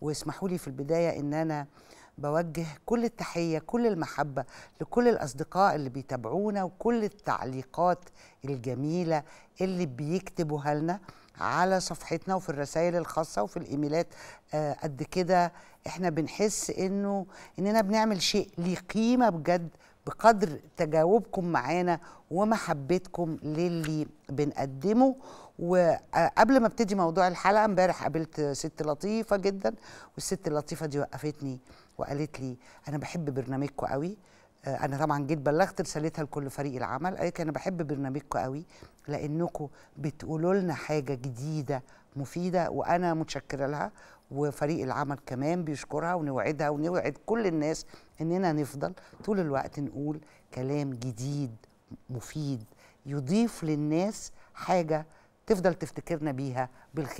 واسمحوا لي في البداية إن أنا بوجه كل التحية كل المحبة لكل الأصدقاء اللي بيتابعونا وكل التعليقات الجميلة اللي بيكتبوها لنا على صفحتنا وفي الرسائل الخاصة وفي الإيميلات آه قد كده إحنا بنحس إنه إننا بنعمل شيء ليه قيمة بجد بقدر تجاوبكم معانا ومحبتكم للي بنقدمه وقبل ما ابتدي موضوع الحلقه امبارح قابلت ست لطيفه جدا والست اللطيفه دي وقفتني وقالت لي انا بحب برنامجكم قوي آه، انا طبعا جيت بلغت رسالتها لكل فريق العمل قالت انا بحب برنامجكم قوي لانكم بتقولوا لنا حاجه جديده مفيده وانا متشكره لها وفريق العمل كمان بيشكرها ونوعدها ونوعد كل الناس اننا نفضل طول الوقت نقول كلام جديد مفيد يضيف للناس حاجه تفضل تفتكرنا بيها بالخير